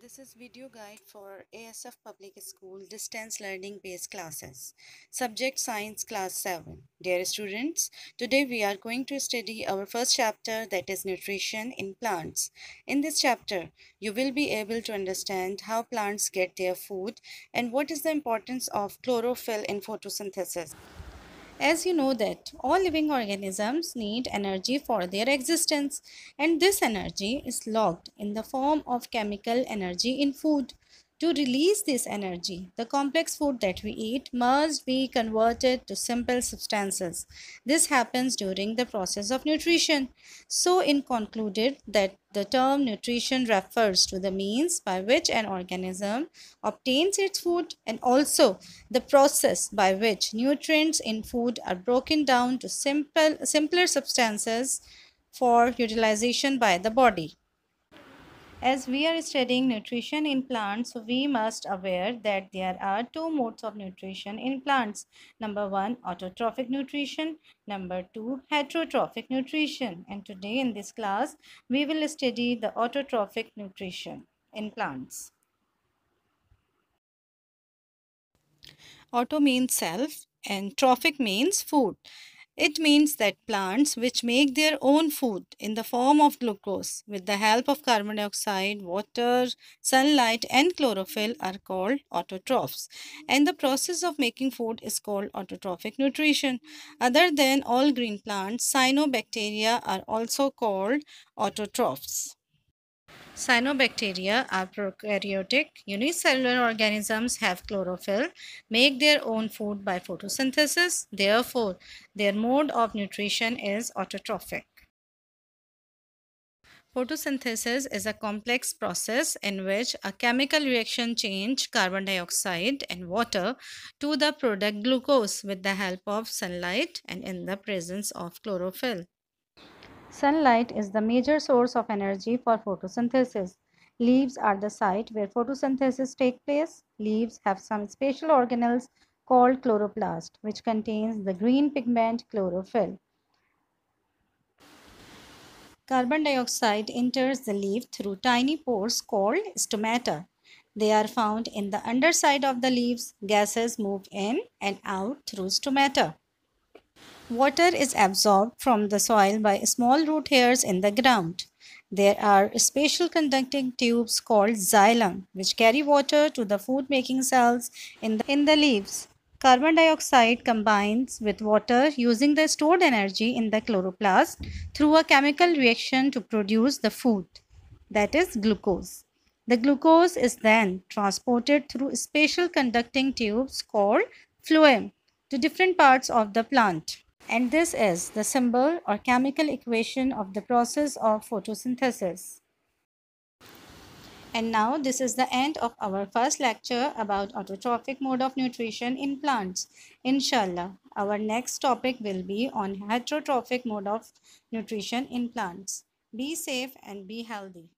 This is video guide for ASF Public School distance learning based classes. Subject Science Class 7. Dear students, today we are going to study our first chapter that is nutrition in plants. In this chapter, you will be able to understand how plants get their food and what is the importance of chlorophyll in photosynthesis as you know that all living organisms need energy for their existence and this energy is locked in the form of chemical energy in food. To release this energy, the complex food that we eat must be converted to simple substances. This happens during the process of nutrition. So, in concluded that the term nutrition refers to the means by which an organism obtains its food and also the process by which nutrients in food are broken down to simple simpler substances for utilization by the body. As we are studying nutrition in plants, we must aware that there are two modes of nutrition in plants. Number one, autotrophic nutrition. Number two, heterotrophic nutrition. And today in this class, we will study the autotrophic nutrition in plants. Auto means self and trophic means food. It means that plants which make their own food in the form of glucose with the help of carbon dioxide, water, sunlight and chlorophyll are called autotrophs. And the process of making food is called autotrophic nutrition. Other than all green plants, cyanobacteria are also called autotrophs. Cyanobacteria are prokaryotic. Unicellular organisms have chlorophyll, make their own food by photosynthesis. Therefore, their mode of nutrition is autotrophic. Photosynthesis is a complex process in which a chemical reaction change carbon dioxide and water to the product glucose with the help of sunlight and in the presence of chlorophyll. Sunlight is the major source of energy for photosynthesis. Leaves are the site where photosynthesis takes place. Leaves have some special organelles called chloroplast, which contains the green pigment chlorophyll. Carbon dioxide enters the leaf through tiny pores called stomata. They are found in the underside of the leaves. Gases move in and out through stomata. Water is absorbed from the soil by small root hairs in the ground. There are special conducting tubes called xylem which carry water to the food making cells in the, in the leaves. Carbon dioxide combines with water using the stored energy in the chloroplast through a chemical reaction to produce the food, that is glucose. The glucose is then transported through special conducting tubes called phloem to different parts of the plant. And this is the symbol or chemical equation of the process of photosynthesis. And now this is the end of our first lecture about autotrophic mode of nutrition in plants. Inshallah, our next topic will be on heterotrophic mode of nutrition in plants. Be safe and be healthy.